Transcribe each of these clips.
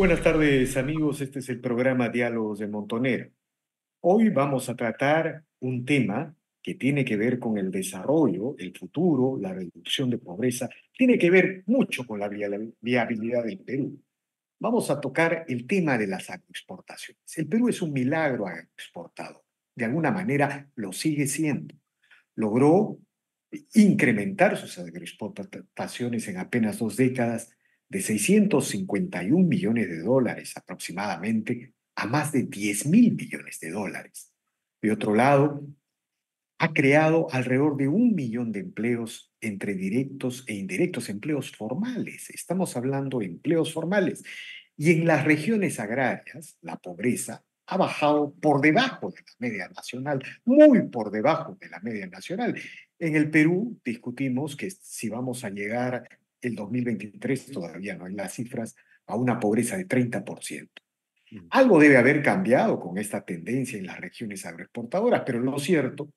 buenas tardes amigos, este es el programa Diálogos de Montonero. Hoy vamos a tratar un tema que tiene que ver con el desarrollo, el futuro, la reducción de pobreza, tiene que ver mucho con la viabilidad del Perú. Vamos a tocar el tema de las agroexportaciones. El Perú es un milagro exportado De alguna manera lo sigue siendo. Logró incrementar sus agroexportaciones en apenas dos décadas de 651 millones de dólares aproximadamente a más de 10 mil millones de dólares. De otro lado, ha creado alrededor de un millón de empleos entre directos e indirectos, empleos formales. Estamos hablando de empleos formales. Y en las regiones agrarias, la pobreza ha bajado por debajo de la media nacional, muy por debajo de la media nacional. En el Perú discutimos que si vamos a llegar el 2023 todavía no hay las cifras, a una pobreza de 30%. Mm. Algo debe haber cambiado con esta tendencia en las regiones agroexportadoras, pero lo cierto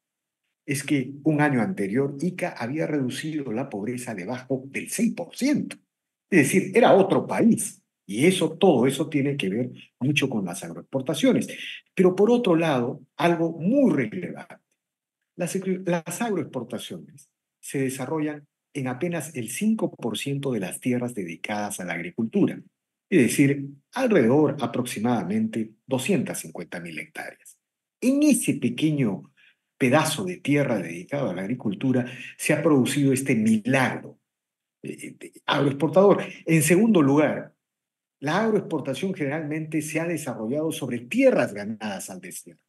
es que un año anterior ICA había reducido la pobreza debajo del 6%. Es decir, era otro país. Y eso, todo eso tiene que ver mucho con las agroexportaciones. Pero por otro lado, algo muy relevante. Las, las agroexportaciones se desarrollan en apenas el 5% de las tierras dedicadas a la agricultura, es decir, alrededor aproximadamente 250.000 hectáreas. En ese pequeño pedazo de tierra dedicado a la agricultura se ha producido este milagro agroexportador. En segundo lugar, la agroexportación generalmente se ha desarrollado sobre tierras ganadas al desierto.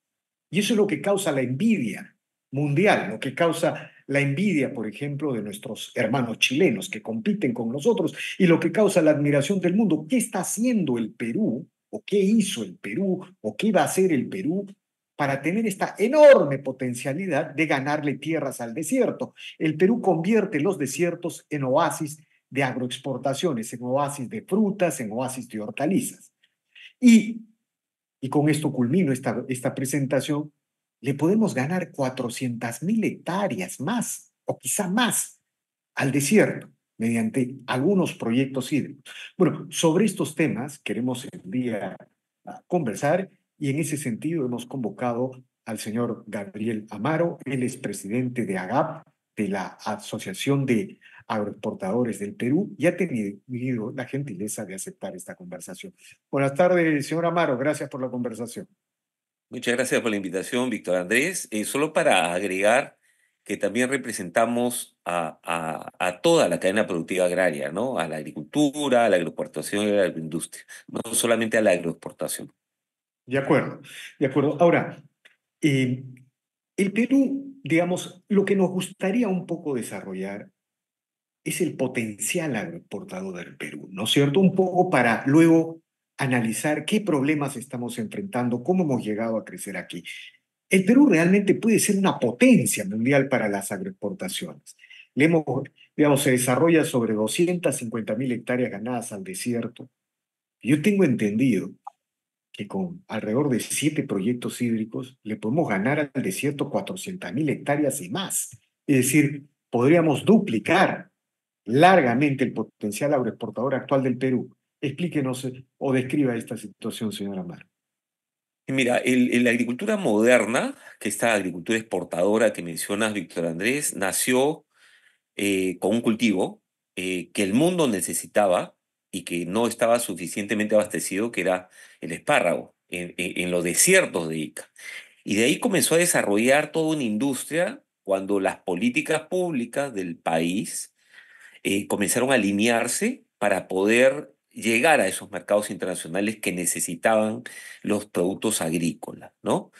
Y eso es lo que causa la envidia mundial, lo que causa la envidia, por ejemplo, de nuestros hermanos chilenos que compiten con nosotros y lo que causa la admiración del mundo. ¿Qué está haciendo el Perú o qué hizo el Perú o qué va a hacer el Perú para tener esta enorme potencialidad de ganarle tierras al desierto? El Perú convierte los desiertos en oasis de agroexportaciones, en oasis de frutas, en oasis de hortalizas. Y, y con esto culmino esta, esta presentación le podemos ganar 400 mil hectáreas más, o quizá más, al desierto mediante algunos proyectos hídricos. Bueno, sobre estos temas queremos el día ah, conversar y en ese sentido hemos convocado al señor Gabriel Amaro, él es presidente de AGAP, de la Asociación de Agroexportadores del Perú, y ha tenido la gentileza de aceptar esta conversación. Buenas tardes, señor Amaro, gracias por la conversación. Muchas gracias por la invitación, Víctor Andrés. Eh, solo para agregar que también representamos a, toda la cadena productiva agraria, ¿no? A la agricultura, a la agroexportación y a la agroindustria, no solamente a la agroexportación. De acuerdo, de acuerdo. Ahora, eh, el Perú, digamos, lo que nos gustaría un poco desarrollar es el potencial agroexportador del Perú, ¿no es cierto? Un poco para luego analizar qué problemas estamos enfrentando, cómo hemos llegado a crecer aquí. El Perú realmente puede ser una potencia mundial para las agroexportaciones. Le hemos, digamos, se desarrolla sobre 250 mil hectáreas ganadas al desierto. Yo tengo entendido que con alrededor de siete proyectos hídricos le podemos ganar al desierto 400 mil hectáreas y más. Es decir, podríamos duplicar largamente el potencial agroexportador actual del Perú. Explíquenos eh, o describa esta situación, señora Mar. Mira, la agricultura moderna, que esta agricultura exportadora que mencionas, Víctor Andrés, nació eh, con un cultivo eh, que el mundo necesitaba y que no estaba suficientemente abastecido, que era el espárrago, en, los desiertos de Ica. Y de ahí comenzó a desarrollar toda una industria cuando las políticas públicas del país comenzaron a alinearse para poder llegar a esos mercados internacionales que necesitaban los productos agrícolas, ¿no?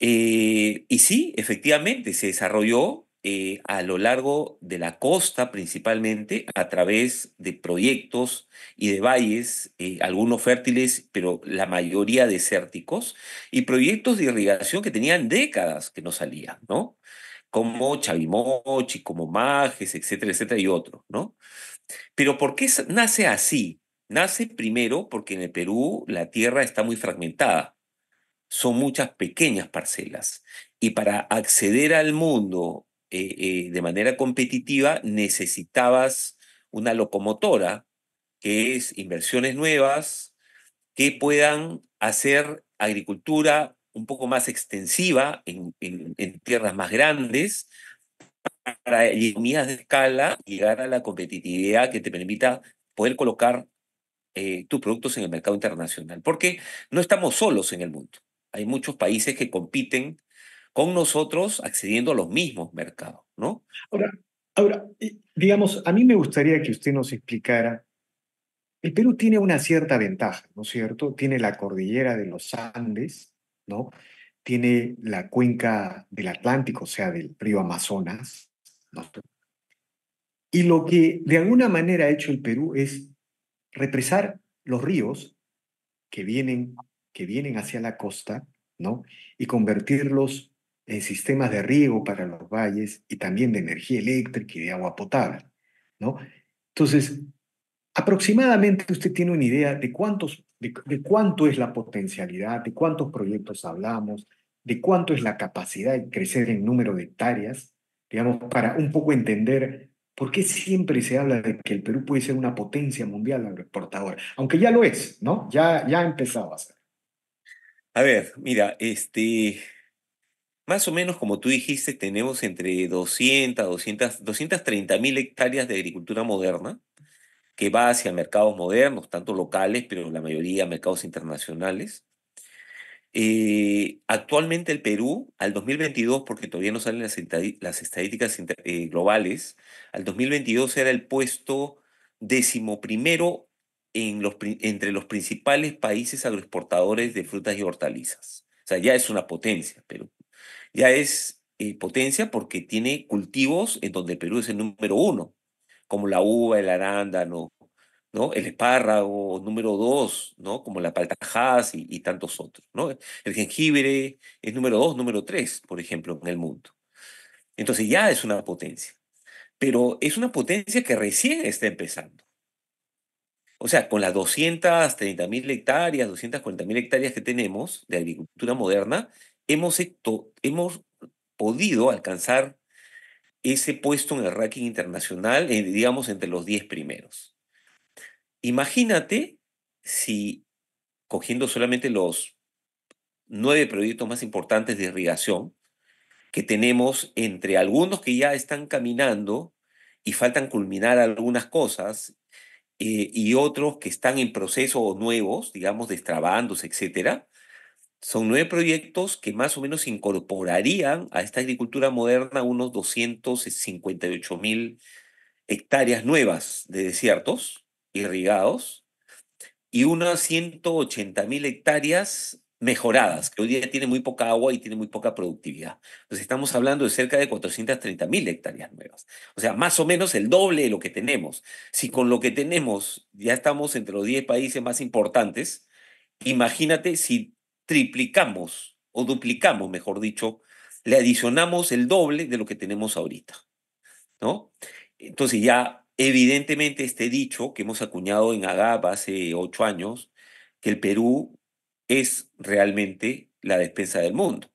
Eh, y sí, efectivamente, se desarrolló eh, a lo largo de la costa principalmente a través de proyectos y de valles, eh, algunos fértiles, pero la mayoría desérticos, y proyectos de irrigación que tenían décadas que no salían, ¿no? Como Chavimochi, como Majes, etcétera, etcétera, y otros, ¿no? Pero ¿por qué nace así? Nace primero porque en el Perú la tierra está muy fragmentada. Son muchas pequeñas parcelas. Y para acceder al mundo eh, eh, de manera competitiva necesitabas una locomotora, que es inversiones nuevas, que puedan hacer agricultura un poco más extensiva en, tierras más grandes, para economías de escala llegar a la competitividad que te permita poder colocar eh, tus productos en el mercado internacional, porque no estamos solos en el mundo. Hay muchos países que compiten con nosotros accediendo a los mismos mercados, ¿no? Ahora, ahora, digamos, a mí me gustaría que usted nos explicara, el Perú tiene una cierta ventaja, ¿no es cierto? Tiene la cordillera de los Andes, ¿no? Tiene la cuenca del Atlántico, o sea, del río Amazonas, ¿no? Y lo que de alguna manera ha hecho el Perú es represar los ríos que vienen, que vienen hacia la costa, ¿no? Y convertirlos en sistemas de riego para los valles y también de energía eléctrica y de agua potable, ¿no? Entonces, aproximadamente usted tiene una idea de cuántos de, cuánto es la potencialidad, de cuántos proyectos hablamos, de cuánto es la capacidad de crecer en número de hectáreas, digamos, para un poco entender ¿Por qué siempre se habla de que el Perú puede ser una potencia mundial agroexportadora? Aunque ya lo es, ¿no? Ya, ya ha empezado a ser. A ver, mira, este, más o menos como tú dijiste, tenemos entre 200, 200, 230 mil hectáreas de agricultura moderna que va hacia mercados modernos, tanto locales, pero la mayoría mercados internacionales. Eh, actualmente el Perú, al 2022, porque todavía no salen las, estadísticas eh, globales, al 2022 era el puesto decimoprimero en entre los principales países agroexportadores de frutas y hortalizas. O sea, ya es una potencia, Perú. Ya es eh, potencia porque tiene cultivos en donde Perú es el número uno, como la uva, el arándano, ¿no? El espárrago número dos, ¿no? Como la paltajas y, y tantos otros, ¿no? El jengibre es número dos, número tres, por ejemplo, en el mundo. Entonces ya es una potencia, pero es una potencia que recién está empezando. O sea, con las 230.000 hectáreas, 240.000 hectáreas que tenemos de agricultura moderna, hemos, hemos podido alcanzar ese puesto en el ranking internacional, eh, digamos, entre los 10 primeros. Imagínate si, cogiendo solamente los nueve proyectos más importantes de irrigación que tenemos entre algunos que ya están caminando y faltan culminar algunas cosas eh, y otros que están en proceso o nuevos, digamos, destrabándose, etcétera, son nueve proyectos que más o menos incorporarían a esta agricultura moderna unos 258 mil hectáreas nuevas de desiertos irrigados y unas 180 mil hectáreas mejoradas, que hoy día tiene muy poca agua y tiene muy poca productividad. Entonces estamos hablando de cerca de 430 mil hectáreas nuevas. O sea, más o menos el doble de lo que tenemos. Si con lo que tenemos ya estamos entre los 10 países más importantes, imagínate si triplicamos o duplicamos, mejor dicho, le adicionamos el doble de lo que tenemos ahorita. ¿No? Entonces ya Evidentemente este dicho que hemos acuñado en Agap hace ocho años, que el Perú es realmente la despensa del mundo.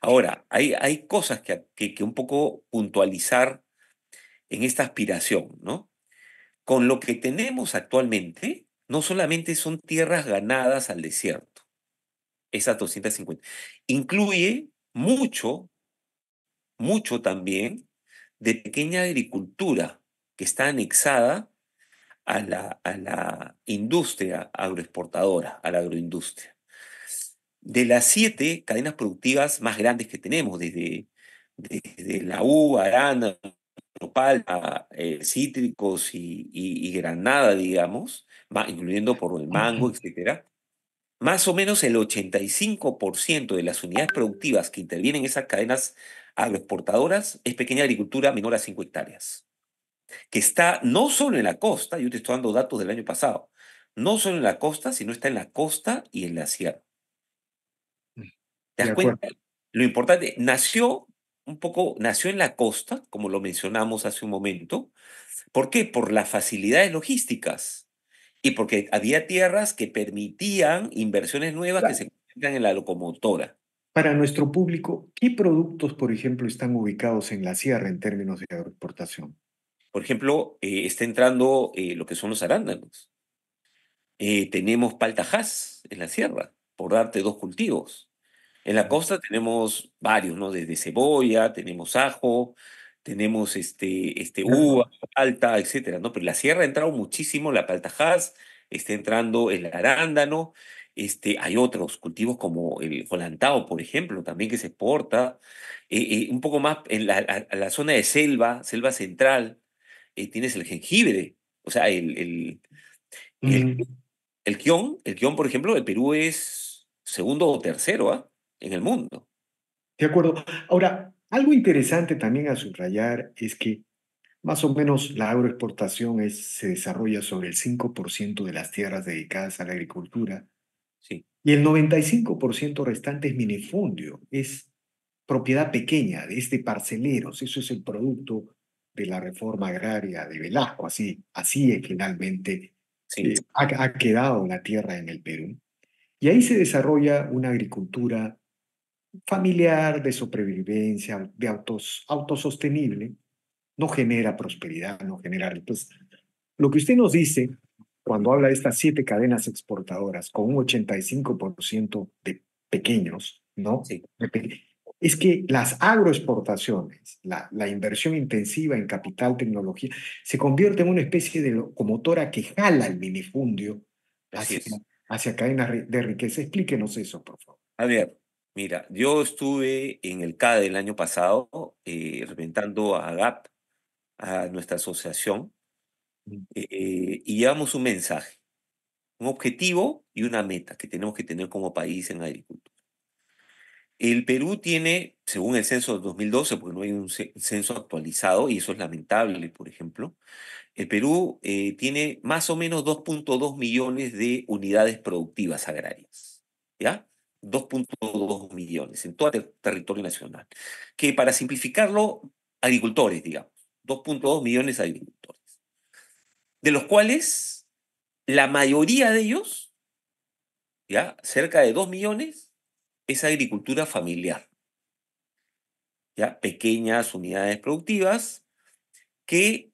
Ahora, hay, hay cosas que, que, que un poco puntualizar en esta aspiración, ¿no? Con lo que tenemos actualmente, no solamente son tierras ganadas al desierto, esas 250, incluye mucho, mucho también de pequeña agricultura que está anexada a la, a la industria agroexportadora, a la agroindustria. De las siete cadenas productivas más grandes que tenemos, desde, desde la uva, arana, eh, cítricos y, y, granada, digamos, incluyendo por el mango, etc., más o menos el 85% de las unidades productivas que intervienen en esas cadenas agroexportadoras es pequeña agricultura menor a 5 hectáreas que está no solo en la costa, yo te estoy dando datos del año pasado, no solo en la costa, sino está en la costa y en la sierra. Mm, ¿Te das cuenta? Lo importante, nació un poco, nació en la costa, como lo mencionamos hace un momento. ¿Por qué? Por las facilidades logísticas y porque había tierras que permitían inversiones nuevas que se encuentran en la locomotora. Para nuestro público, ¿qué productos, por ejemplo, están ubicados en la sierra en términos de exportación? Por ejemplo, eh, está entrando eh, lo que son los arándanos. Eh, tenemos paltajás en la sierra, por darte dos cultivos. En la costa tenemos varios, ¿no? Desde cebolla, tenemos ajo, tenemos este, este uva, palta, etcétera, ¿no? Pero la sierra ha entrado muchísimo la paltajas está entrando el arándano, este, hay otros cultivos como el colantao, por ejemplo, también que se exporta. un poco más en la, zona de selva, selva central, eh, tienes el jengibre, o sea, el, el, el, mm. guión, el guión, por ejemplo, el Perú es segundo o tercero ¿ah? en el mundo. De acuerdo. Ahora, algo interesante también a subrayar es que más o menos la agroexportación se desarrolla sobre el 5% de las tierras dedicadas a la agricultura. Sí. Y el 95% restante es minifundio, es propiedad pequeña, de este parceleros, eso es el producto de la reforma agraria de Velasco, así, así es, finalmente eh, ha, quedado la tierra en el Perú. Y ahí se desarrolla una agricultura familiar, de sobrevivencia, de autos, autosostenible, no genera prosperidad, no genera entonces Lo que usted nos dice cuando habla de estas siete cadenas exportadoras con un 85% de pequeños, ¿no? Sí es que las agroexportaciones, la, inversión intensiva en capital, tecnología, se convierte en una especie de locomotora que jala el minifundio hacia, hacia cadenas de riqueza. Explíquenos eso, por favor. A ver, mira, yo estuve en el CADE el año pasado reventando eh, representando a GAP, a nuestra asociación, mm. eh, eh, y llevamos un mensaje, un objetivo y una meta que tenemos que tener como país en agricultura. El Perú tiene, según el censo de 2012, porque no hay un censo actualizado, y eso es lamentable, por ejemplo, el Perú eh, tiene más o menos 2.2 millones de unidades productivas agrarias, ¿ya? 2.2 millones en todo el territorio nacional, que para simplificarlo, agricultores, digamos, 2.2 millones de agricultores, de los cuales la mayoría de ellos, ¿ya? Cerca de 2 millones, esa agricultura familiar. ¿ya? Pequeñas unidades productivas que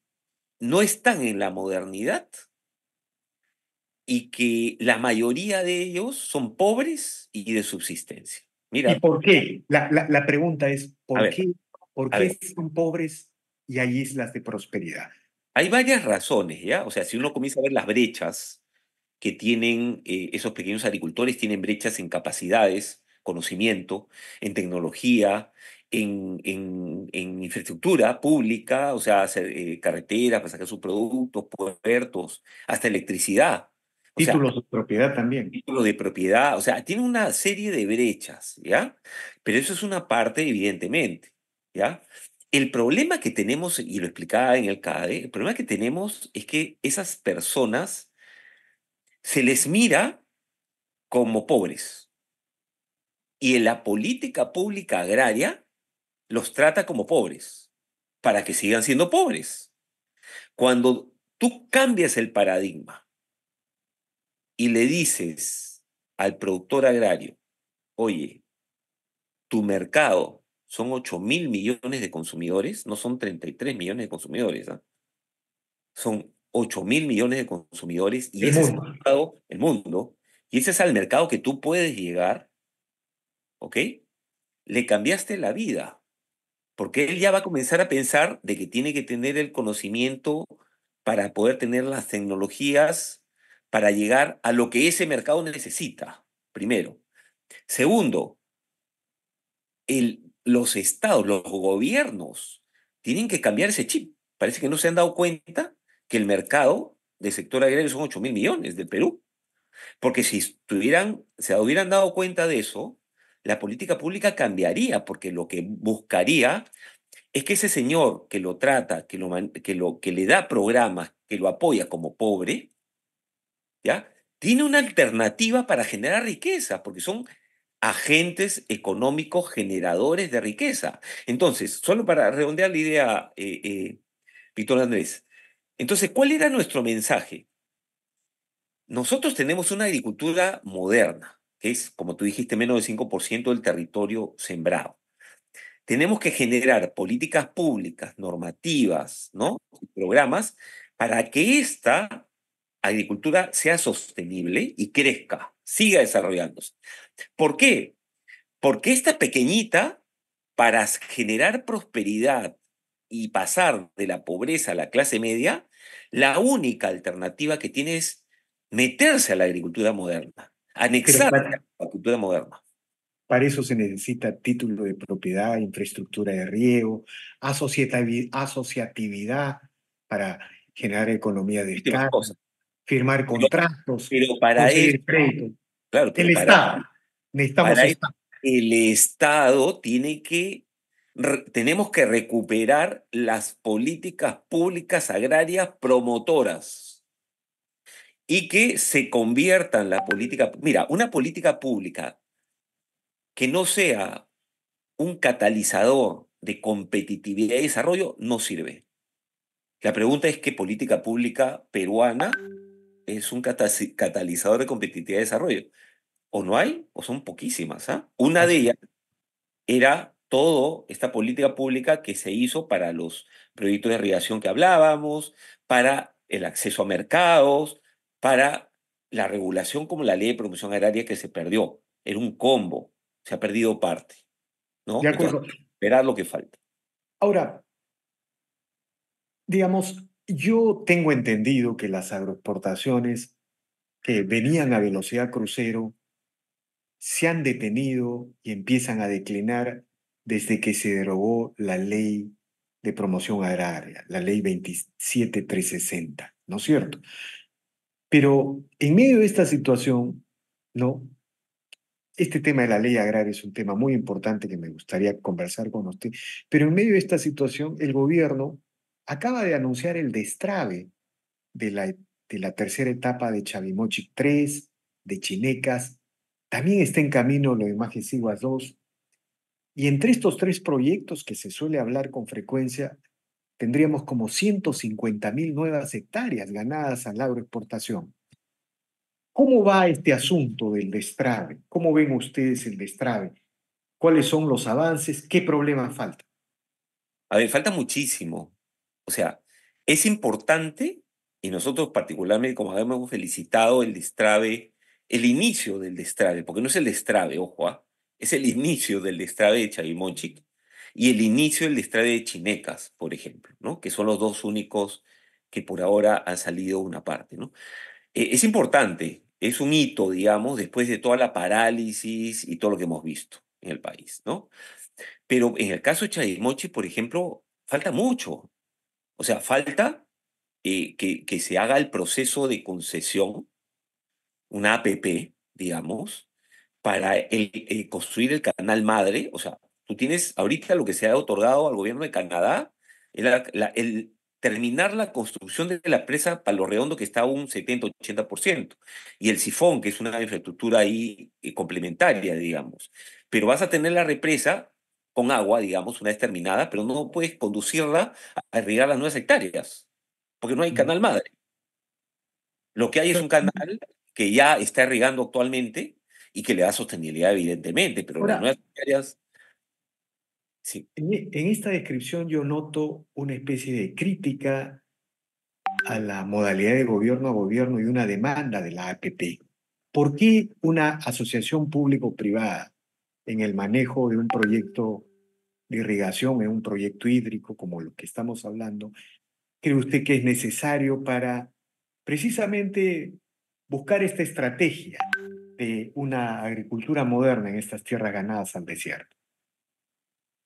no están en la modernidad y que la mayoría de ellos son pobres y de subsistencia. Mira, ¿Y por qué? La, pregunta es, ¿por qué, ¿por qué son pobres y hay islas de prosperidad? Hay varias razones, ¿ya? O sea, si uno comienza a ver las brechas que tienen eh, esos pequeños agricultores, tienen brechas en capacidades, conocimiento, en tecnología, en, en, infraestructura pública, o sea, hacer, eh, carreteras para pues, sacar sus productos, puertos, hasta electricidad. títulos de propiedad también. Títulos de propiedad, o sea, tiene una serie de brechas, ¿ya? Pero eso es una parte, evidentemente, ¿ya? El problema que tenemos, y lo explicaba en el CADE, el problema que tenemos es que esas personas se les mira como pobres y en la política pública agraria los trata como pobres, para que sigan siendo pobres. Cuando tú cambias el paradigma y le dices al productor agrario, oye, tu mercado son 8 mil millones de consumidores, no son 33 millones de consumidores, ¿ah? son 8 mil millones de consumidores y ese es el mercado, el mundo, y ese es el mercado que tú puedes llegar ¿ok? Le cambiaste la vida, porque él ya va a comenzar a pensar de que tiene que tener el conocimiento para poder tener las tecnologías para llegar a lo que ese mercado necesita, primero. Segundo, el, los estados, los gobiernos, tienen que cambiar ese chip. Parece que no se han dado cuenta que el mercado del sector agrario son 8 mil millones del Perú. Porque si estuvieran, se hubieran dado cuenta de eso, la política pública cambiaría, porque lo que buscaría es que ese señor que lo trata, que, lo, que, le da programas, que lo apoya como pobre, ¿ya? tiene una alternativa para generar riqueza, porque son agentes económicos generadores de riqueza. Entonces, solo para redondear la idea, eh, eh, Víctor Andrés, entonces, ¿cuál era nuestro mensaje? Nosotros tenemos una agricultura moderna, que es, como tú dijiste, menos del 5% del territorio sembrado. Tenemos que generar políticas públicas, normativas, ¿no? programas para que esta agricultura sea sostenible y crezca, siga desarrollándose. ¿Por qué? Porque esta pequeñita, para generar prosperidad y pasar de la pobreza a la clase media, la única alternativa que tiene es meterse a la agricultura moderna anexar la cultura moderna. Para eso se necesita título de propiedad, infraestructura de riego, asociatividad para generar economía de escala, firmar contratos, pero para eso, el Estado. Necesitamos Estado. El Estado tiene que tenemos que recuperar las políticas públicas agrarias promotoras y que se convierta en la política. Mira, una política pública que no sea un catalizador de competitividad y desarrollo no sirve. La pregunta es qué política pública peruana es un catalizador de competitividad y desarrollo. O no hay, o son poquísimas. ¿ah? Una de ellas era toda esta política pública que se hizo para los proyectos de irrigación que hablábamos, para el acceso a mercados, para la regulación como la ley de promoción agraria que se perdió. Era un combo, se ha perdido parte. ¿no? De esperar lo que falta. Ahora, digamos, yo tengo entendido que las agroexportaciones que venían a velocidad crucero se han detenido y empiezan a declinar desde que se derogó la ley de promoción agraria, la ley 27360, ¿no es cierto? Pero en medio de esta situación, ¿no? Este tema de la ley agraria es un tema muy importante que me gustaría conversar con usted, pero en medio de esta situación, el gobierno acaba de anunciar el destrave de la, de la tercera etapa de Chavimochi 3, de Chinecas, también está en camino lo de Majes 2, y entre estos tres proyectos que se suele hablar con frecuencia, tendríamos como 150 mil nuevas hectáreas ganadas a la agroexportación. ¿Cómo va este asunto del destrave? ¿Cómo ven ustedes el destrave? ¿Cuáles son los avances? ¿Qué problemas falta? A ver, falta muchísimo. O sea, es importante, y nosotros particularmente, como habíamos felicitado el destrave, el inicio del destrave, porque no es el destrave, ojo, ¿ah? es el inicio del destrave de Chavimónchik y el inicio del distrae de Chinecas, por ejemplo, ¿no? que son los dos únicos que por ahora han salido una parte. ¿no? Eh, es importante, es un hito, digamos, después de toda la parálisis y todo lo que hemos visto en el país. ¿no? Pero en el caso de Chaymochi, por ejemplo, falta mucho. O sea, falta eh, que, que se haga el proceso de concesión, una APP, digamos, para construir el canal madre, o sea, tienes ahorita lo que se ha otorgado al gobierno de Canadá, el, el terminar la construcción de la presa Palo Redondo, que está a un 70-80%, y el sifón, que es una infraestructura ahí eh, complementaria, digamos. Pero vas a tener la represa con agua, digamos, una vez terminada, pero no puedes conducirla a regar las nuevas hectáreas, porque no hay canal madre. Lo que hay es un canal que ya está irrigando actualmente y que le da sostenibilidad, evidentemente, pero las nuevas hectáreas e, en, esta descripción yo noto una especie de crítica a la modalidad de gobierno a gobierno y una demanda de la APP. ¿Por qué una asociación público-privada en el manejo de un proyecto de irrigación, en un proyecto hídrico como lo que estamos hablando, cree usted que es necesario para precisamente buscar esta estrategia de una agricultura moderna en estas tierras ganadas al desierto?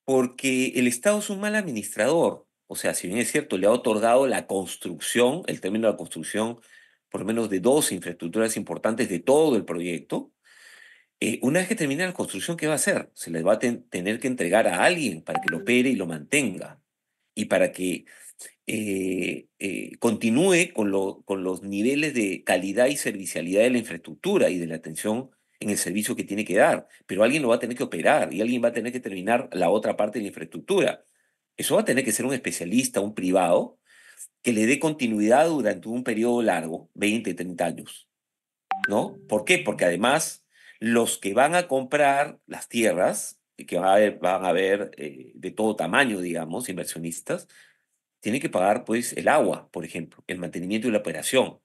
porque el Estado es un mal administrador. O sea, si bien es cierto, le ha otorgado la construcción, el término de la construcción, por lo menos de dos infraestructuras importantes de todo el proyecto, eh, una vez que termina la construcción, ¿qué va a hacer? Se le va a tener que entregar a alguien para que lo opere y lo mantenga y para que eh, eh, continúe con, con los niveles de calidad y servicialidad de la infraestructura y de la atención en el servicio que tiene que dar, pero alguien lo va a tener que operar y alguien va a tener que terminar la otra parte de la infraestructura. Eso va a tener que ser un especialista, un privado, que le dé continuidad durante un periodo largo, 20, 30 años. ¿No? ¿Por qué? Porque además los que van a comprar las tierras, eh, que van a haber, eh, de todo tamaño, digamos, inversionistas, tienen que pagar pues el agua, por ejemplo, el mantenimiento y la operación.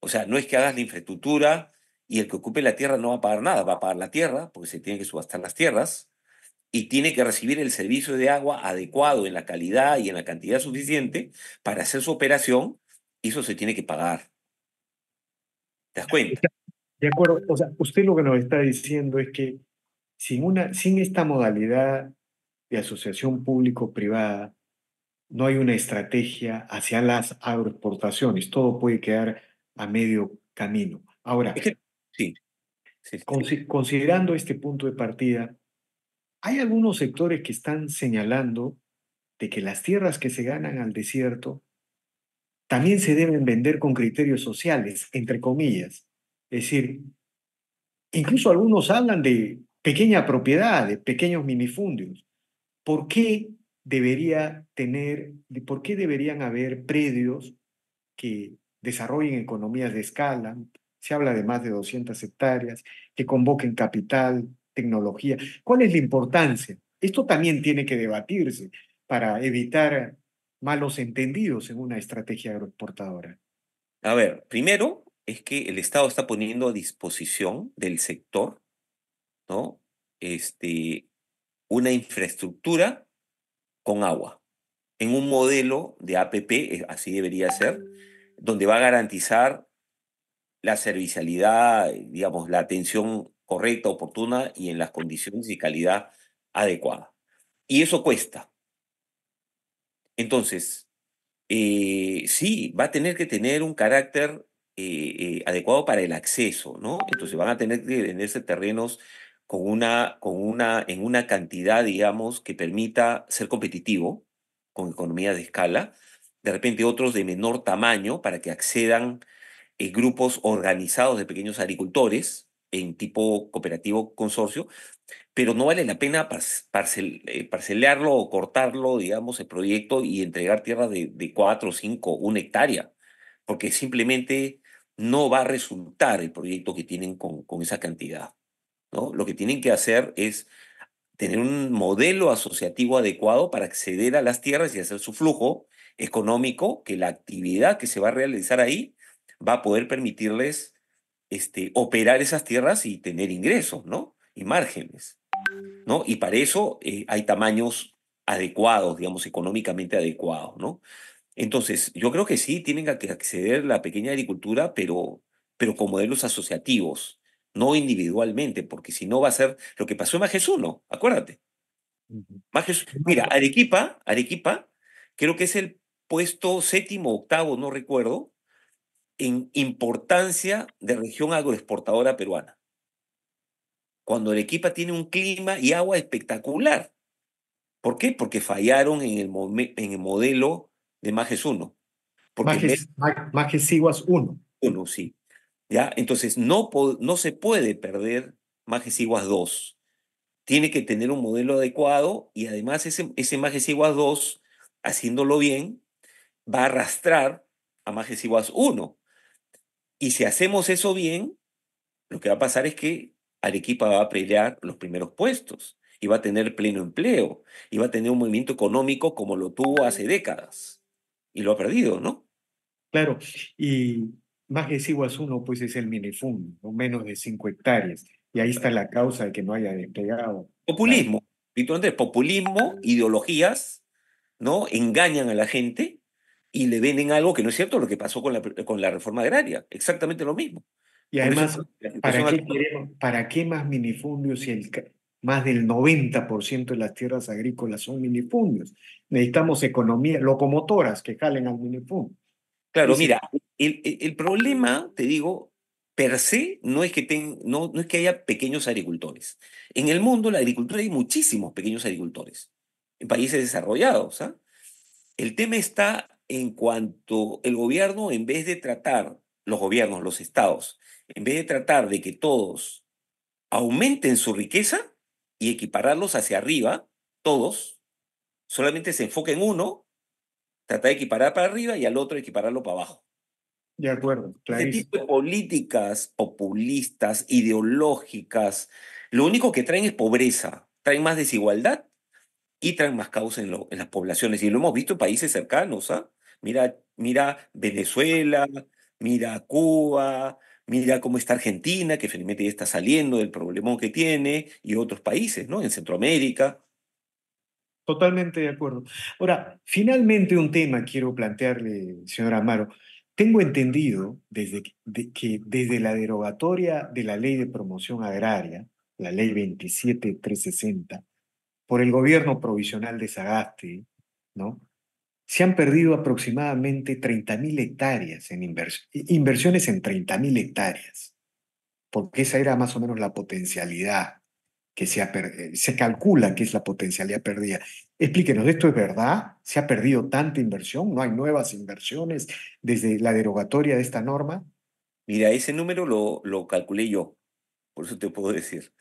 O sea, no es que hagas la infraestructura, y el que ocupe la tierra no va a pagar nada, va a pagar la tierra, porque se tiene que subastar las tierras, y tiene que recibir el servicio de agua adecuado en la calidad y en la cantidad suficiente para hacer su operación, eso se tiene que pagar. ¿Te das cuenta? De acuerdo, o sea, usted lo que nos está diciendo es que sin, una, sin esta modalidad de asociación público-privada, no hay una estrategia hacia las agroexportaciones, todo puede quedar a medio camino. Ahora, Sí. considerando este punto de partida, hay algunos sectores que están señalando de que las tierras que se ganan al desierto también se deben vender con criterios sociales, entre comillas. Es decir, incluso algunos hablan de pequeña propiedad, de pequeños minifundios. ¿Por qué debería tener, por qué deberían haber predios que desarrollen economías de escala, se habla de más de 200 hectáreas, que convoquen capital, tecnología. ¿Cuál es la importancia? Esto también tiene que debatirse para evitar malos entendidos en una estrategia agroexportadora. A ver, primero es que el Estado está poniendo a disposición del sector, Este, una infraestructura con agua, en un modelo de APP, así debería ser, donde va a garantizar la servicialidad, digamos, la atención correcta, oportuna y en las condiciones y calidad adecuada. Y eso cuesta. Entonces, eh, sí, va a tener que tener un carácter eh, eh, adecuado para el acceso, ¿no? Entonces van a tener que venderse terrenos con una, con una, en una cantidad, digamos, que permita ser competitivo con economía de escala, de repente otros de menor tamaño para que accedan eh, grupos organizados de pequeños agricultores en tipo cooperativo consorcio, pero no vale la pena parcelearlo eh, o cortarlo, digamos, el proyecto y entregar tierras de, cuatro, cinco, una hectárea, porque simplemente no va a resultar el proyecto que tienen con, esa cantidad. Lo que tienen que hacer es tener un modelo asociativo adecuado para acceder a las tierras y hacer su flujo económico, que la actividad que se va a realizar ahí va a poder permitirles este, operar esas tierras y tener ingresos, ¿no? Y márgenes, ¿no? Y para eso eh, hay tamaños adecuados, digamos, económicamente adecuados, ¿no? Entonces, yo creo que sí, tienen que acceder a la pequeña agricultura, pero, pero con modelos asociativos, no individualmente, porque si no va a ser lo que pasó en Majes 1, acuérdate. mira, Arequipa, Arequipa, creo que es el puesto séptimo, octavo, no recuerdo, en importancia de región agroexportadora peruana. Cuando Arequipa tiene un clima y agua espectacular. ¿Por qué? Porque fallaron en el, modelo de Majes 1. Majes, Majes Iguas 1. sí. ¿Ya? Entonces, no, no se puede perder Majes Iguas 2. Tiene que tener un modelo adecuado y además ese, ese Majes Iguas 2, haciéndolo bien, va a arrastrar a Majes Iguas 1 y si hacemos eso bien, lo que va a pasar es que Arequipa va a pelear los primeros puestos y va a tener pleno empleo y va a tener un movimiento económico como lo tuvo hace décadas y lo ha perdido, ¿no? Claro, y más que a uno, pues es el minifundio no menos de 5 hectáreas, y ahí está la causa de que no haya despegado. Populismo, Víctor Andrés, populismo, ideologías, ¿no? Engañan a la gente y le venden algo que no es cierto, lo que pasó con la, con la reforma agraria, exactamente lo mismo. Y además, ¿para, qué más minifundios si el, más del 90% de las tierras agrícolas son minifundios? Necesitamos economías locomotoras que jalen al minifundio. Claro, mira, el, problema, te digo, per se no es, que ten, no, no es que haya pequeños agricultores. En el mundo, la agricultura hay muchísimos pequeños agricultores, en países desarrollados. ¿ah? El tema está en cuanto el gobierno, en vez de tratar, los gobiernos, los estados, en vez de tratar de que todos aumenten su riqueza y equipararlos hacia arriba, todos, solamente se enfoque en uno, trata de equiparar para arriba y al otro equipararlo para abajo. De acuerdo, Este tipo de políticas populistas, ideológicas, lo único que traen es pobreza, traen más desigualdad y traen más caos en, en las poblaciones. Y lo hemos visto en países cercanos, ¿ah? Mira, mira Venezuela, mira Cuba, mira cómo está Argentina, que finalmente ya está saliendo del problemón que tiene, y otros países, ¿no? En Centroamérica. Totalmente de acuerdo. Ahora, finalmente un tema quiero plantearle, señor Amaro. Tengo entendido desde que desde la derogatoria de la ley de promoción agraria, la ley 27360, por el gobierno provisional de Sagaste, ¿no? se han perdido aproximadamente 30.000 hectáreas en inversiones en 30.000 hectáreas, porque esa era más o menos la potencialidad que se, eh, se calcula que es la potencialidad perdida. Explíquenos, ¿esto es verdad? ¿Se ha perdido tanta inversión? ¿No hay nuevas inversiones desde la derogatoria de esta norma? Mira, ese número lo, lo calculé yo, por eso te puedo decir.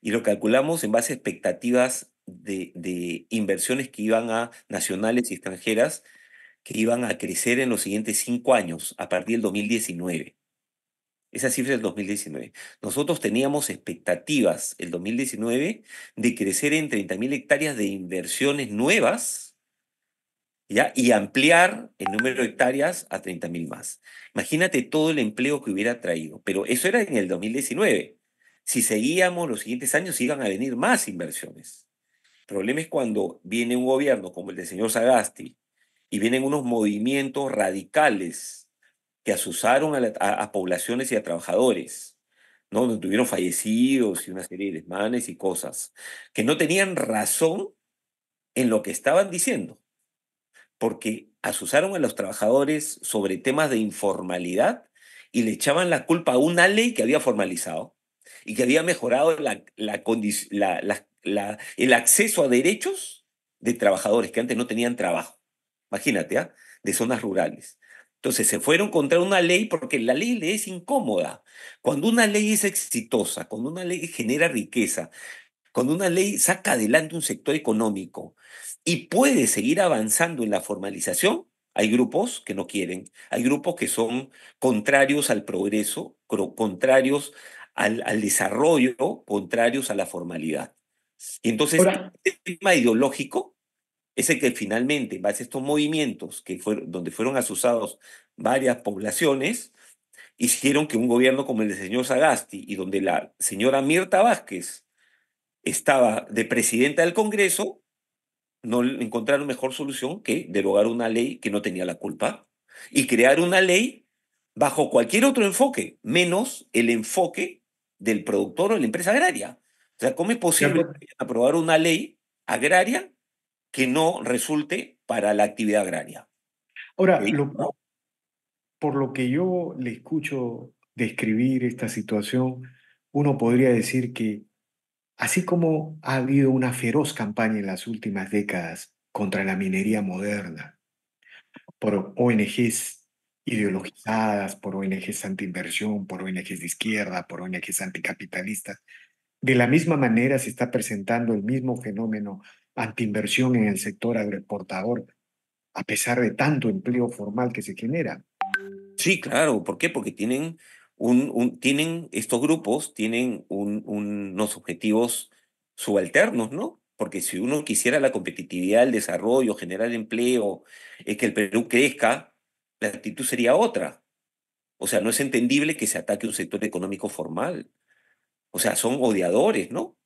Y lo calculamos en base a expectativas de, inversiones que iban a nacionales y extranjeras que iban a crecer en los siguientes cinco años, a partir del 2019. Esa cifra del 2019. Nosotros teníamos expectativas el 2019 de crecer en 30.000 hectáreas de inversiones nuevas ¿ya? y ampliar el número de hectáreas a 30.000 más. Imagínate todo el empleo que hubiera traído, pero eso era en el 2019. Si seguíamos los siguientes años, iban a venir más inversiones. El problema es cuando viene un gobierno como el del señor Sagasti y vienen unos movimientos radicales que asusaron a, poblaciones y a trabajadores, ¿no? donde tuvieron fallecidos y una serie de desmanes y cosas, que no tenían razón en lo que estaban diciendo, porque asusaron a los trabajadores sobre temas de informalidad y le echaban la culpa a una ley que había formalizado y que había mejorado la, la, la, el acceso a derechos de trabajadores que antes no tenían trabajo. Imagínate, ¿ah? de zonas rurales. Entonces se fueron contra una ley porque la ley le es incómoda. Cuando una ley es exitosa, cuando una ley genera riqueza, cuando una ley saca adelante un sector económico y puede seguir avanzando en la formalización, hay grupos que no quieren, hay grupos que son contrarios al progreso, contrarios al desarrollo, contrarios a la formalidad. Y entonces, el este tema ideológico es el que finalmente, va estos movimientos que fueron, donde fueron asusados varias poblaciones, hicieron que un gobierno como el del señor Sagasti y donde la señora Mirta Vázquez estaba de presidenta del Congreso, no encontraron mejor solución que derogar una ley que no tenía la culpa y crear una ley bajo cualquier otro enfoque, menos el enfoque del productor o de la empresa agraria. O sea, ¿cómo es posible aprobar una ley agraria que no resulte para la actividad agraria? Ahora, por lo que yo le escucho describir esta situación, uno podría decir que así como ha habido una feroz campaña en las últimas décadas contra la minería moderna, por ONGs ideologizadas, por ONGs anti-inversión, por ONGs de izquierda, por ONGs anticapitalistas, de la misma manera se está presentando el mismo fenómeno antiinversión en el sector agroexportador, a pesar de tanto empleo formal que se genera. Sí, claro. ¿Por qué? Porque tienen, un, tienen estos grupos, tienen unos objetivos subalternos, ¿no? Porque si uno quisiera la competitividad, el desarrollo, generar empleo, es que el Perú crezca, la actitud sería otra. O sea, no es entendible que se ataque un sector económico formal. O sea, son odiadores, ¿no?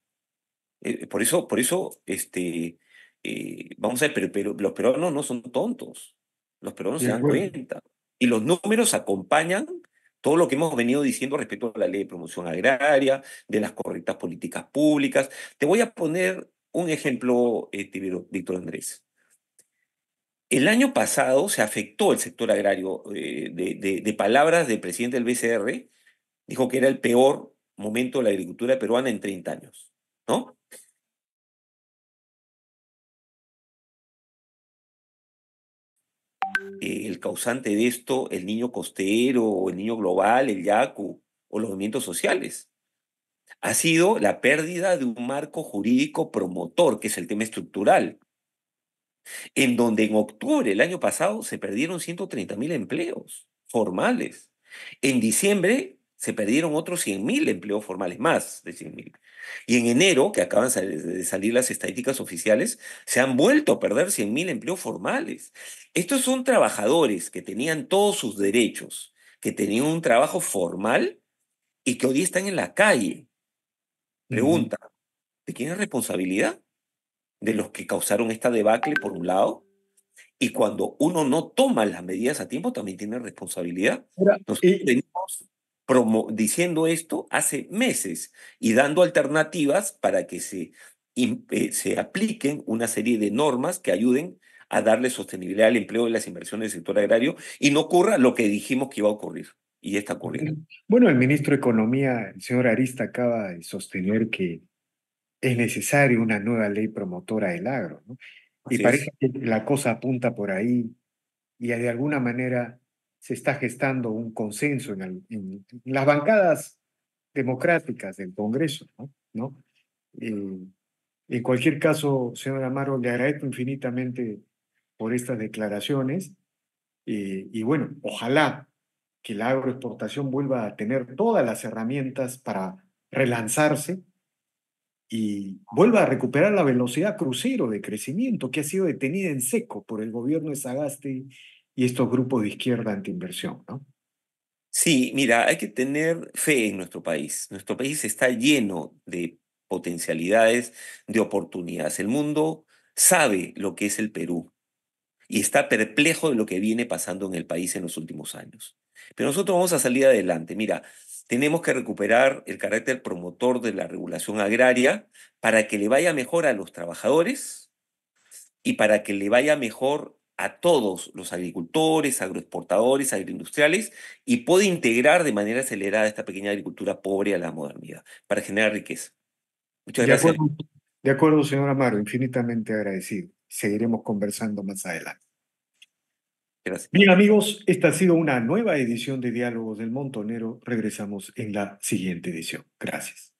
Eh, por eso, por eso, este, eh, vamos a ver, pero, los peruanos no son tontos. Los peruanos se dan cuenta. Y los números acompañan todo lo que hemos venido diciendo respecto a la ley de promoción agraria, de las correctas políticas públicas. Te voy a poner un ejemplo, este, Víctor Andrés. El año pasado se afectó el sector agrario eh, de, palabras del presidente del BCR, dijo que era el peor momento de la agricultura peruana en 30 años, ¿no? el causante de esto, el niño costero, el niño global, el yaku, o los movimientos sociales. Ha sido la pérdida de un marco jurídico promotor, que es el tema estructural, en donde en octubre el año pasado se perdieron 130 mil empleos formales. En diciembre se perdieron otros 100.000 empleos formales, más de 100.000. Y en enero, que acaban de salir las estadísticas oficiales, se han vuelto a perder 100.000 empleos formales. Estos son trabajadores que tenían todos sus derechos, que tenían un trabajo formal y que hoy están en la calle. Pregunta, ¿de quién es responsabilidad? ¿De los que causaron esta debacle, por un lado? Y cuando uno no toma las medidas a tiempo, también tiene responsabilidad diciendo esto hace meses y dando alternativas para que se, eh, se apliquen una serie de normas que ayuden a darle sostenibilidad al empleo y las inversiones del sector agrario y no ocurra lo que dijimos que iba a ocurrir. Y está ocurriendo. Bueno, el ministro de Economía, el señor Arista, acaba de sostener que es necesaria una nueva ley promotora del agro. ¿no? Y parece que la cosa apunta por ahí y de alguna manera se está gestando un consenso en, las bancadas democráticas del Congreso, ¿no? Eh, en cualquier caso, señor Amaro, le agradezco infinitamente por estas declaraciones eh, y bueno, ojalá que la agroexportación vuelva a tener todas las herramientas para relanzarse y vuelva a recuperar la velocidad crucero de crecimiento que ha sido detenida en seco por el gobierno de Sagasti y estos grupos de izquierda antiinversión, ¿no? Sí, mira, hay que tener fe en nuestro país. Nuestro país está lleno de potencialidades, de oportunidades. El mundo sabe lo que es el Perú y está perplejo de lo que viene pasando en el país en los últimos años. Pero nosotros vamos a salir adelante. Mira, tenemos que recuperar el carácter promotor de la regulación agraria para que le vaya mejor a los trabajadores y para que le vaya mejor a todos los agricultores, agroexportadores, agroindustriales y puede integrar de manera acelerada esta pequeña agricultura pobre a la modernidad para generar riqueza. Muchas gracias. de acuerdo, señor Amaro, infinitamente agradecido. Seguiremos conversando más adelante. Gracias. Bien, amigos, esta ha sido una nueva edición de Diálogos del Montonero. Regresamos en la siguiente edición. Gracias.